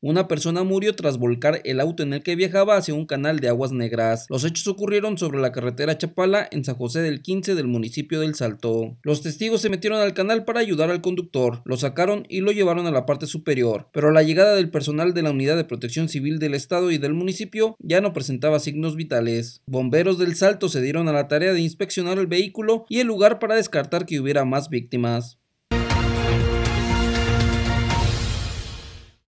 Una persona murió tras volcar el auto en el que viajaba hacia un canal de aguas negras. Los hechos ocurrieron sobre la carretera Chapala en San José del 15 del municipio del Salto. Los testigos se metieron al canal para ayudar al conductor, lo sacaron y lo llevaron a la parte superior, pero la llegada del personal de la Unidad de Protección Civil del Estado y del municipio ya no presentaba signos vitales. Bomberos del Salto se dieron a la tarea de inspeccionar el vehículo y el lugar para descartar que hubiera más víctimas.